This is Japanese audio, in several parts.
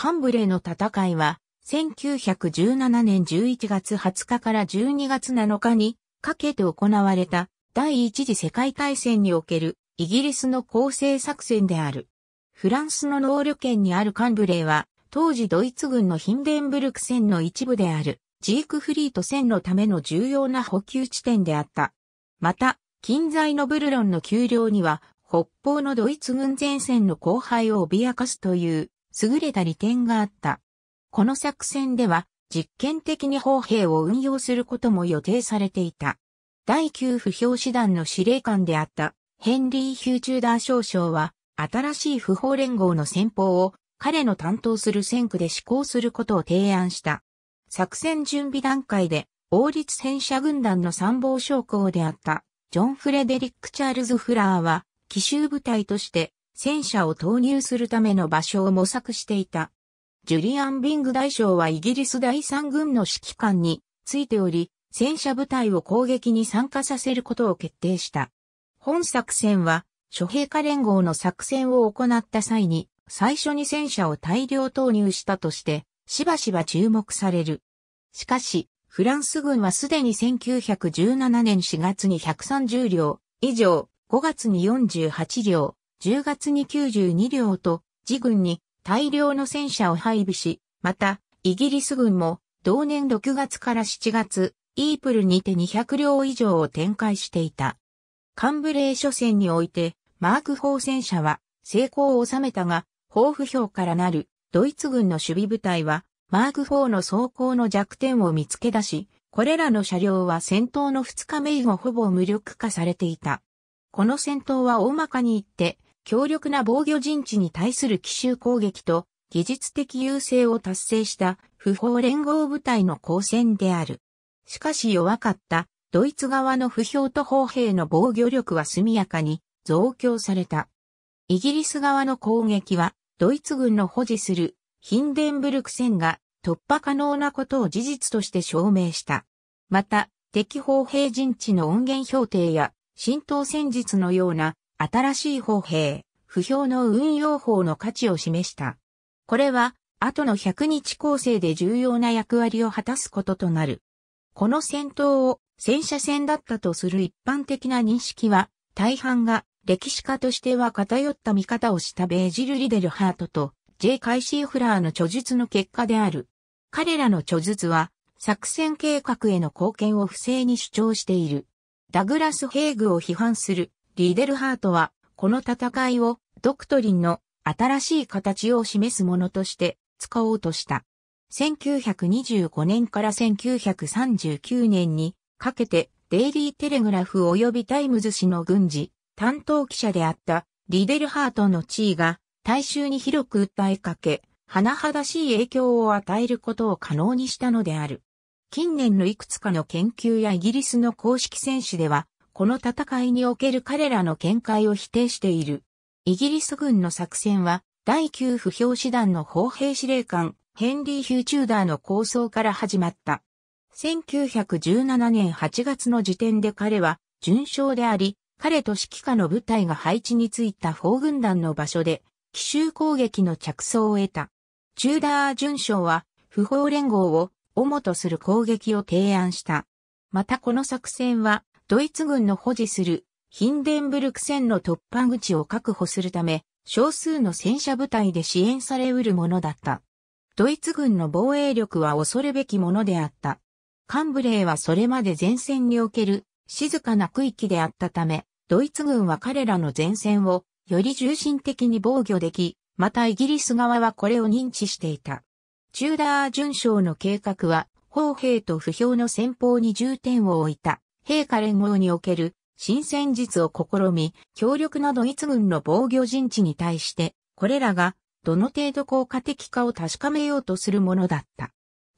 カンブレの戦いは、1917年11月20日から12月7日にかけて行われた第一次世界大戦におけるイギリスの構成作戦である。フランスの能力圏にあるカンブレーは、当時ドイツ軍のヒンデンブルク戦の一部である、ジークフリート戦のための重要な補給地点であった。また、近在のブルロンの丘陵には、北方のドイツ軍前線の荒廃を脅かすという優れた利点があった。この作戦では、実験的に砲兵を運用することも予定されていた。第9不評師団の司令官であったヘンリー・ヒューチューダー少将は、新しい不法連合の戦法を彼の担当する戦区で施行することを提案した。作戦準備段階で、王立戦車軍団の参謀将校であった、ジョン・フレデリック・チャールズ・フラーは、奇襲部隊として戦車を投入するための場所を模索していた。ジュリアン・ビング大将はイギリス第三軍の指揮官についており、戦車部隊を攻撃に参加させることを決定した。本作戦は、諸兵科連合の作戦を行った際に、最初に戦車を大量投入したとして、しばしば注目される。しかし、フランス軍はすでに1917年4月に130両以上、5月に48両、10月に92両と、自軍に大量の戦車を配備し、また、イギリス軍も、同年6月から7月、イープルにて200両以上を展開していた。カンブレー諸戦において、マーク4戦車は成功を収めたが、豊府評からなるドイツ軍の守備部隊は、マーク4の走行の弱点を見つけ出し、これらの車両は戦闘の2日目以後ほぼ無力化されていた。この戦闘は大まかに言って、強力な防御陣地に対する奇襲攻撃と技術的優勢を達成した不法連合部隊の交戦である。しかし弱かったドイツ側の不評と砲兵の防御力は速やかに増強された。イギリス側の攻撃はドイツ軍の保持するヒンデンブルク戦が突破可能なことを事実として証明した。また、敵砲兵陣地の音源標定や浸透戦術のような新しい砲兵、不評の運用法の価値を示した。これは、後の100日構成で重要な役割を果たすこととなる。この戦闘を戦車戦だったとする一般的な認識は、大半が歴史家としては偏った見方をしたベージル・リデルハートと J. カイシーフラーの著述の結果である。彼らの著述は、作戦計画への貢献を不正に主張している。ダグラス・ヘイグを批判するリデルハートは、この戦いをドクトリンの新しい形を示すものとして使おうとした。1925年から1939年にかけてデイリーテレグラフ及びタイムズ氏の軍事担当記者であったリデルハートの地位が大衆に広く訴えかけ、甚だしい影響を与えることを可能にしたのである。近年のいくつかの研究やイギリスの公式戦士では、この戦いにおける彼らの見解を否定している。イギリス軍の作戦は、第9不評師団の砲兵司令官、ヘンリー・ヒューチューダーの構想から始まった。1917年8月の時点で彼は、準将であり、彼と指揮下の部隊が配置についた砲軍団の場所で、奇襲攻撃の着想を得た。チューダー準将は、不法連合を主とする攻撃を提案した。またこの作戦は、ドイツ軍の保持するヒンデンブルク戦の突破口を確保するため、少数の戦車部隊で支援されうるものだった。ドイツ軍の防衛力は恐るべきものであった。カンブレーはそれまで前線における静かな区域であったため、ドイツ軍は彼らの前線をより重心的に防御でき、またイギリス側はこれを認知していた。チューダー准将の計画は、砲兵と不評の戦法に重点を置いた。陛下連合における新戦術を試み、強力なドイツ軍の防御陣地に対して、これらがどの程度効果的かを確かめようとするものだった。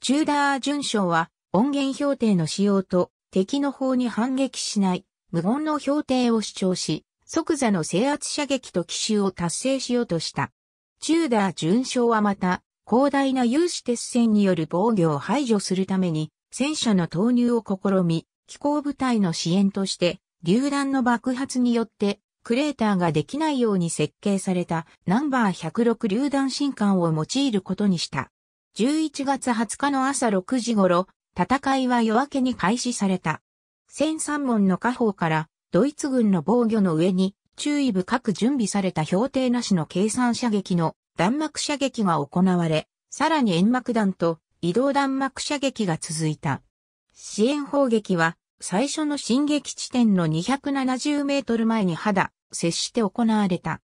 チューダー準将は音源標定の使用と敵の方に反撃しない無言の標定を主張し、即座の制圧射撃と奇襲を達成しようとした。チューダー準将はまた、広大な有刺鉄線による防御を排除するために、戦車の投入を試み、気候部隊の支援として、榴弾の爆発によって、クレーターができないように設計されたナンバー106榴弾新艦を用いることにした。11月20日の朝6時頃、戦いは夜明けに開始された。1003門の下方から、ドイツ軍の防御の上に、注意深く準備された標定なしの計算射撃の弾幕射撃が行われ、さらに煙幕弾と移動弾幕射撃が続いた。支援砲撃は、最初の進撃地点の270メートル前に肌、接して行われた。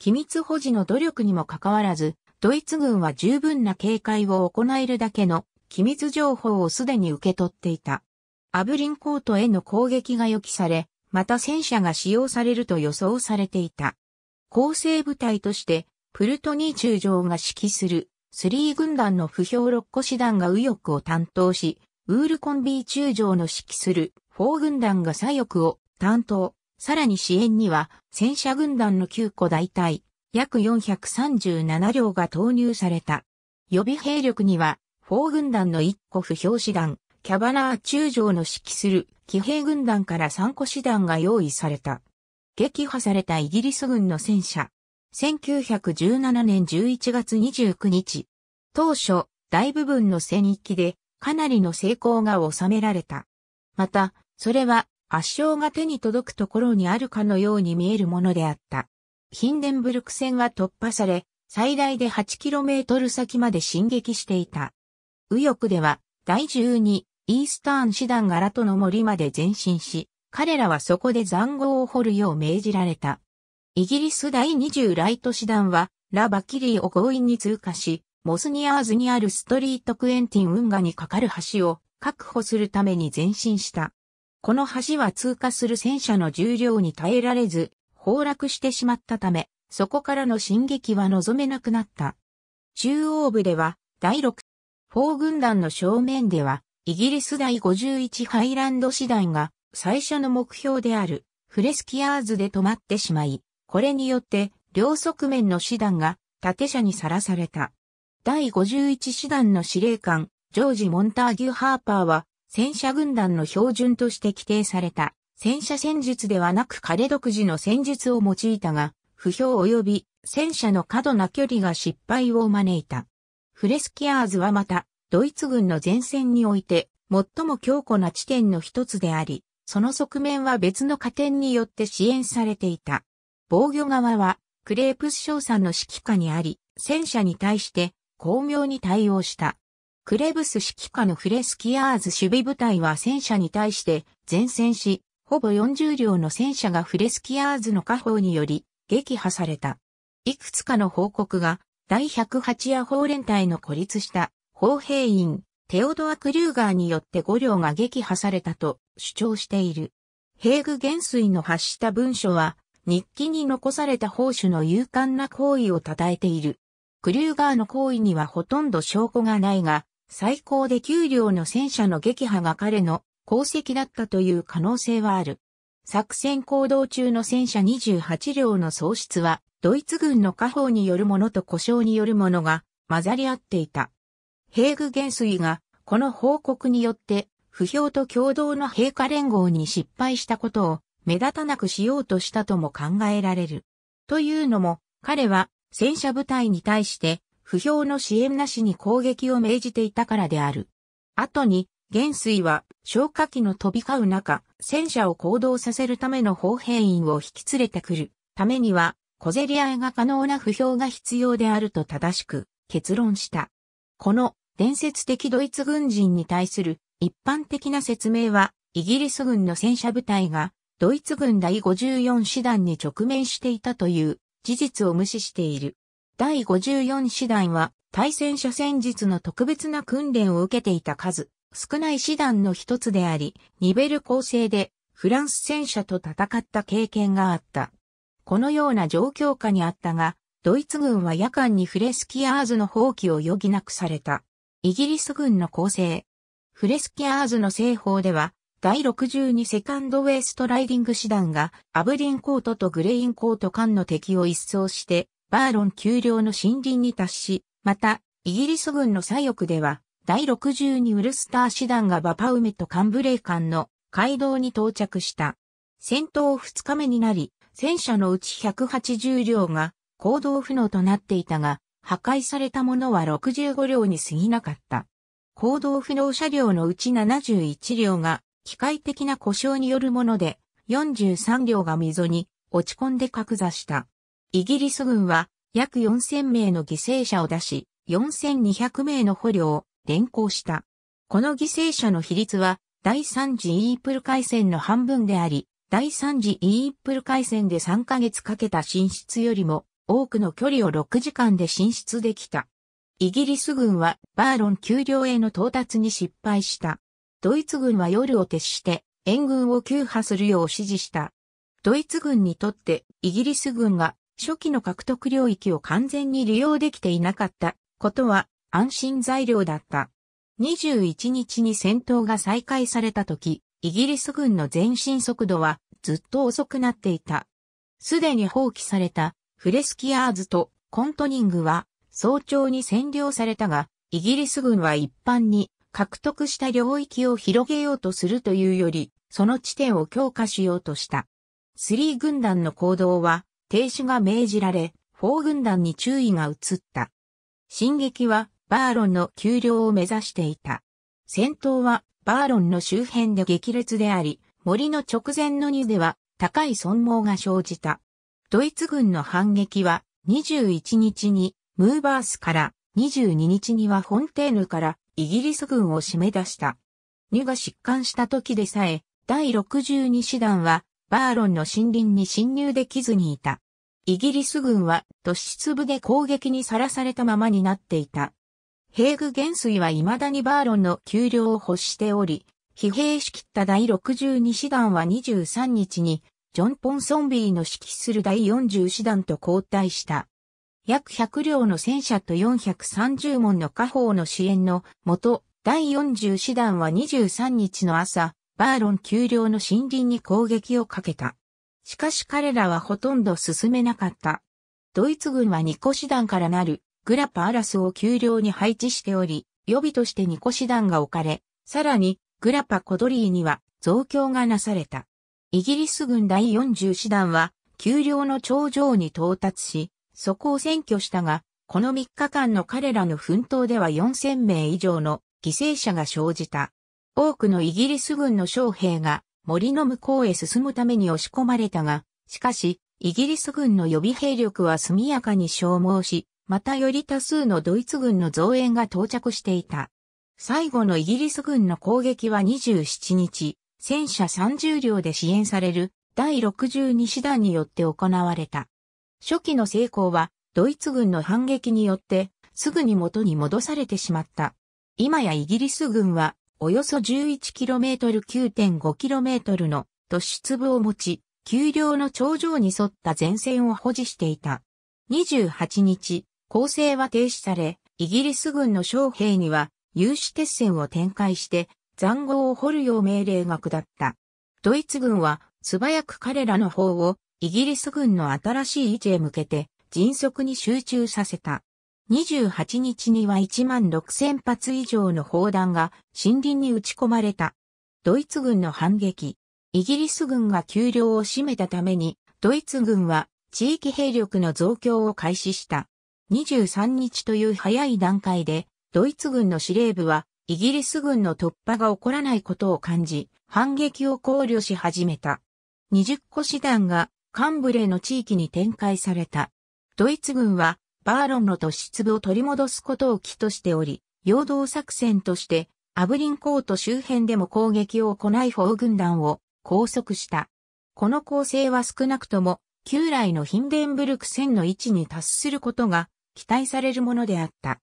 機密保持の努力にもかかわらず、ドイツ軍は十分な警戒を行えるだけの機密情報をすでに受け取っていた。アブリンコートへの攻撃が予期され、また戦車が使用されると予想されていた。構成部隊として、プルトニー中将が指揮する、スリー軍団の不評6個師団が右翼を担当し、ウールコンビー中将の指揮する法軍団が左翼を担当、さらに支援には戦車軍団の9個大隊、約437両が投入された。予備兵力には、法軍団の1個不評師団、キャバナー中将の指揮する騎兵軍団から3個師団が用意された。撃破されたイギリス軍の戦車。1917年11月29日。当初、大部分の戦域でかなりの成功が収められた。また、それは圧勝が手に届くところにあるかのように見えるものであった。ヒンデンブルク戦は突破され、最大で 8km 先まで進撃していた。右翼では、第12イースターン師団ラトの森まで前進し、彼らはそこで残壕を掘るよう命じられた。イギリス第20ライト師団は、ラバキリーを強引に通過し、モスニアーズにあるストリートクエンティン運河に架かる橋を確保するために前進した。この橋は通過する戦車の重量に耐えられず、崩落してしまったため、そこからの進撃は望めなくなった。中央部では、第6、4軍団の正面では、イギリス第51ハイランド師団が、最初の目標である、フレスキアーズで止まってしまい、これによって、両側面の師団が、縦車にさらされた。第51師団の司令官、ジョージ・モンターギュ・ハーパーは、戦車軍団の標準として規定された、戦車戦術ではなく彼独自の戦術を用いたが、不評及び戦車の過度な距離が失敗を招いた。フレスキアーズはまた、ドイツ軍の前線において、最も強固な地点の一つであり、その側面は別の加点によって支援されていた。防御側は、クレープス少佐の指揮下にあり、戦車に対して巧妙に対応した。クレブス指揮下のフレスキアーズ守備部隊は戦車に対して前線し、ほぼ40両の戦車がフレスキアーズの下方により撃破された。いくつかの報告が第108夜砲連隊の孤立した砲兵員テオドア・クリューガーによって5両が撃破されたと主張している。ヘーグ元帥の発した文書は日記に残された砲手の勇敢な行為を称えている。クリューガーの行為にはほとんど証拠がないが、最高で9両の戦車の撃破が彼の功績だったという可能性はある。作戦行動中の戦車28両の喪失は、ドイツ軍の火砲によるものと故障によるものが混ざり合っていた。ヘーグ元帥が、この報告によって、不評と共同の陛下連合に失敗したことを目立たなくしようとしたとも考えられる。というのも、彼は戦車部隊に対して、不評の支援なしに攻撃を命じていたからである。後に、元帥は消火器の飛び交う中、戦車を行動させるための砲兵員を引き連れてくるためには、小競り合いが可能な不評が必要であると正しく結論した。この伝説的ドイツ軍人に対する一般的な説明は、イギリス軍の戦車部隊がドイツ軍第54師団に直面していたという事実を無視している。第54師団は対戦車戦術の特別な訓練を受けていた数、少ない師団の一つであり、ニベル構成でフランス戦車と戦った経験があった。このような状況下にあったが、ドイツ軍は夜間にフレスキアーズの放棄を余儀なくされた。イギリス軍の構成。フレスキアーズの製法では、第62セカンドウェイストライディング師団が、アブリンコートとグレインコート間の敵を一掃して、バーロン丘陵の森林に達し、また、イギリス軍の左翼では、第62ウルスター師団がバパウメとカンブレイ間の街道に到着した。戦闘2日目になり、戦車のうち180両が行動不能となっていたが、破壊されたものは65両に過ぎなかった。行動不能車両のうち71両が機械的な故障によるもので、43両が溝に落ち込んで格座した。イギリス軍は約4000名の犠牲者を出し、4200名の捕虜を連行した。この犠牲者の比率は第3次イープル海戦の半分であり、第3次イープル海戦で3ヶ月かけた進出よりも多くの距離を6時間で進出できた。イギリス軍はバーロン丘陵への到達に失敗した。ドイツ軍は夜を徹して援軍を急破するよう指示した。ドイツ軍にとってイギリス軍が初期の獲得領域を完全に利用できていなかったことは安心材料だった。21日に戦闘が再開された時、イギリス軍の前進速度はずっと遅くなっていた。すでに放棄されたフレスキアーズとコントニングは早朝に占領されたが、イギリス軍は一般に獲得した領域を広げようとするというより、その地点を強化しようとした。3軍団の行動は停止が命じられ、4軍団に注意が移った。進撃はバーロンの丘陵を目指していた。戦闘はバーロンの周辺で激烈であり、森の直前の2では高い損耗が生じた。ドイツ軍の反撃は21日にムーバースから22日にはフォンテーヌからイギリス軍を締め出した。ュが疾患した時でさえ、第62師団は、バーロンの森林に侵入できずにいた。イギリス軍は突出部で攻撃にさらされたままになっていた。ヘーグ元帥は未だにバーロンの丘陵を欲しており、疲弊しきった第62師団は23日に、ジョン・ポンソンビーの指揮する第40師団と交代した。約100両の戦車と430門の家宝の支援のもと、第40師団は23日の朝、バーロン丘陵の森林に攻撃をかけた。しかし彼らはほとんど進めなかった。ドイツ軍は2個師団からなるグラパアラスを丘陵に配置しており、予備として2個師団が置かれ、さらにグラパコドリーには増強がなされた。イギリス軍第40師団は丘陵の頂上に到達し、そこを占拠したが、この3日間の彼らの奮闘では4000名以上の犠牲者が生じた。多くのイギリス軍の将兵が森の向こうへ進むために押し込まれたが、しかし、イギリス軍の予備兵力は速やかに消耗し、またより多数のドイツ軍の増援が到着していた。最後のイギリス軍の攻撃は27日、戦車30両で支援される第62師団によって行われた。初期の成功はドイツ軍の反撃によってすぐに元に戻されてしまった。今やイギリス軍はおよそ 11km9.5km の突出部を持ち、丘陵の頂上に沿った前線を保持していた。28日、攻勢は停止され、イギリス軍の将兵には有志鉄線を展開して残壕を掘るよう命令が下った。ドイツ軍は素早く彼らの方をイギリス軍の新しい位置へ向けて迅速に集中させた。28日には1万6000発以上の砲弾が森林に撃ち込まれた。ドイツ軍の反撃。イギリス軍が丘陵を占めたために、ドイツ軍は地域兵力の増強を開始した。23日という早い段階で、ドイツ軍の司令部は、イギリス軍の突破が起こらないことを感じ、反撃を考慮し始めた。20個師団がカンブレの地域に展開された。ドイツ軍は、バーロンの突出部を取り戻すことを期としており、陽動作戦として、アブリンコート周辺でも攻撃を行い砲軍団を拘束した。この構成は少なくとも、旧来のヒンデンブルク戦の位置に達することが期待されるものであった。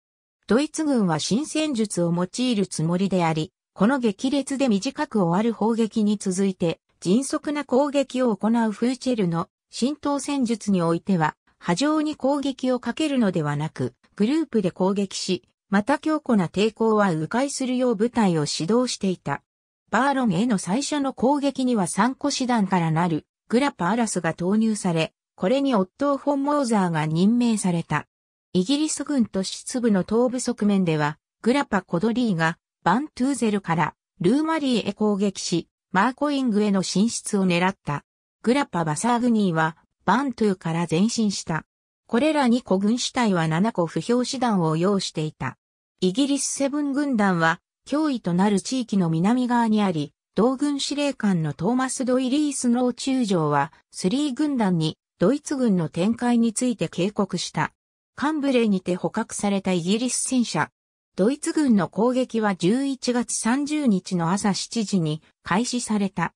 ドイツ軍は新戦術を用いるつもりであり、この激烈で短く終わる砲撃に続いて、迅速な攻撃を行うフーチェルの浸透戦術においては、波状に攻撃をかけるのではなく、グループで攻撃し、また強固な抵抗は迂回するよう部隊を指導していた。バーロンへの最初の攻撃には3個師団からなるグラパアラスが投入され、これにオットー・フォン・モーザーが任命された。イギリス軍都市部の東部側面では、グラパ・コドリーがバントゥーゼルからルーマリーへ攻撃し、マーコイングへの進出を狙った。グラパ・バサーグニーは、バントゥーから前進した。これら2個軍主体は7個不評師団を要していた。イギリスセブン軍団は、脅威となる地域の南側にあり、同軍司令官のトーマス・ドイリースノー中将は、スリー軍団にドイツ軍の展開について警告した。カンブレーにて捕獲されたイギリス戦車、ドイツ軍の攻撃は11月30日の朝7時に開始された。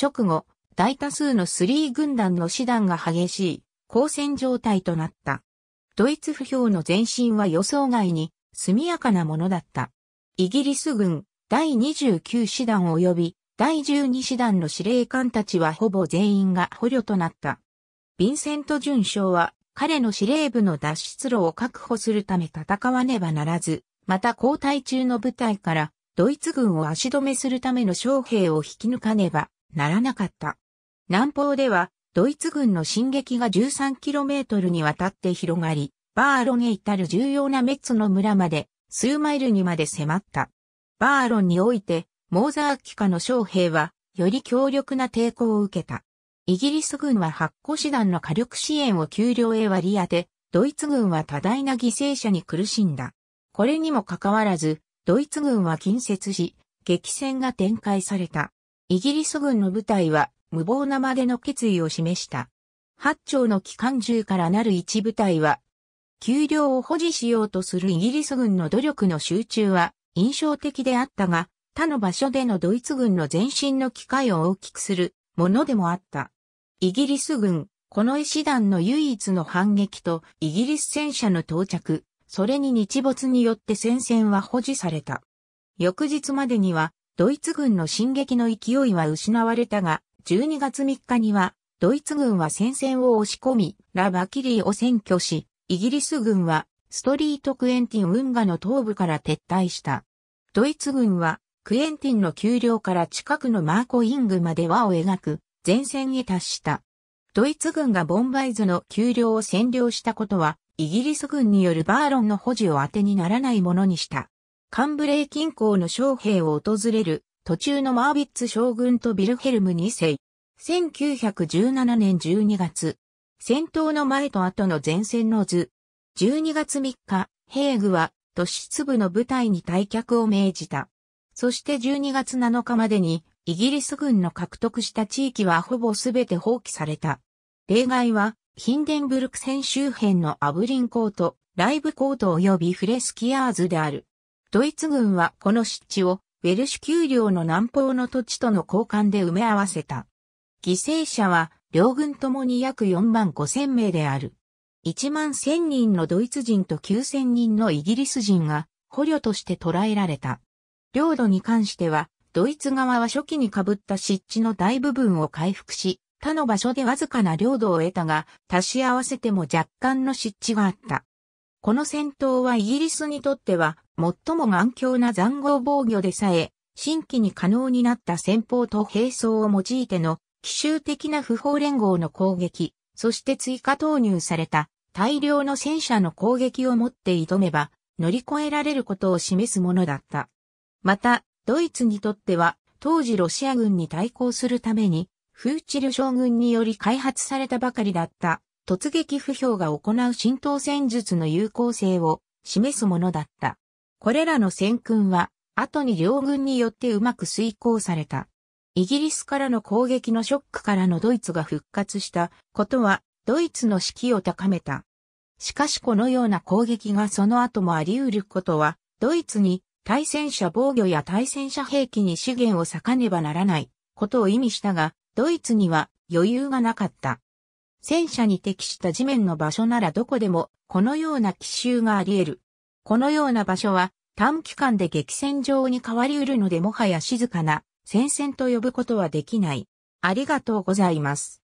直後、大多数のスリー軍団の師団が激しい交戦状態となった。ドイツ不評の前進は予想外に速やかなものだった。イギリス軍第29師団及び第12師団の司令官たちはほぼ全員が捕虜となった。ヴィンセント准将は彼の司令部の脱出路を確保するため戦わねばならず、また交代中の部隊からドイツ軍を足止めするための将兵を引き抜かねばならなかった。南方ではドイツ軍の進撃が 13km にわたって広がり、バーロンへ至る重要なメッツの村まで数マイルにまで迫った。バーロンにおいてモーザー機下の将兵はより強力な抵抗を受けた。イギリス軍は発個師団の火力支援を給料へ割り当て、ドイツ軍は多大な犠牲者に苦しんだ。これにもかかわらず、ドイツ軍は近接し、激戦が展開された。イギリス軍の部隊は無謀なまでの決意を示した。八丁の機関銃からなる一部隊は、給料を保持しようとするイギリス軍の努力の集中は印象的であったが、他の場所でのドイツ軍の前進の機会を大きくするものでもあった。イギリス軍、この医師団の唯一の反撃とイギリス戦車の到着、それに日没によって戦線は保持された。翌日までには、ドイツ軍の進撃の勢いは失われたが、12月3日には、ドイツ軍は戦線を押し込み、ラバキリーを占拠し、イギリス軍は、ストリートクエンティン運河の東部から撤退した。ドイツ軍は、クエンティンの丘陵から近くのマーコイングまで輪を描く、前線へ達した。ドイツ軍がボンバイズの丘陵を占領したことは、イギリス軍によるバーロンの保持を当てにならないものにした。カンブレイ近郊の将兵を訪れる途中のマービッツ将軍とビルヘルム2世。1917年12月、戦闘の前と後の前線の図。12月3日、ヘーグは都市粒の部隊に退却を命じた。そして12月7日までにイギリス軍の獲得した地域はほぼすべて放棄された。例外はヒンデンブルク戦周辺のアブリンコート、ライブコート及びフレスキアーズである。ドイツ軍はこの湿地をウェルシュ丘陵の南方の土地との交換で埋め合わせた。犠牲者は両軍ともに約4万5千名である。1万1000人のドイツ人と9000人のイギリス人が捕虜として捕らえられた。領土に関しては、ドイツ側は初期に被った湿地の大部分を回復し、他の場所でわずかな領土を得たが、足し合わせても若干の湿地があった。この戦闘はイギリスにとっては、最も頑強な残壕防御でさえ、新規に可能になった戦法と兵装を用いての、奇襲的な不法連合の攻撃、そして追加投入された大量の戦車の攻撃をもって挑めば、乗り越えられることを示すものだった。また、ドイツにとっては、当時ロシア軍に対抗するために、フーチル将軍により開発されたばかりだった、突撃不評が行う浸透戦術の有効性を示すものだった。これらの戦訓は、後に両軍によってうまく遂行された。イギリスからの攻撃のショックからのドイツが復活したことは、ドイツの士気を高めた。しかしこのような攻撃がその後もあり得ることは、ドイツに対戦車防御や対戦車兵器に資源を割かねばならないことを意味したが、ドイツには余裕がなかった。戦車に適した地面の場所ならどこでもこのような奇襲があり得る。このような場所は短期間で激戦場に変わり得るのでもはや静かな戦線と呼ぶことはできない。ありがとうございます。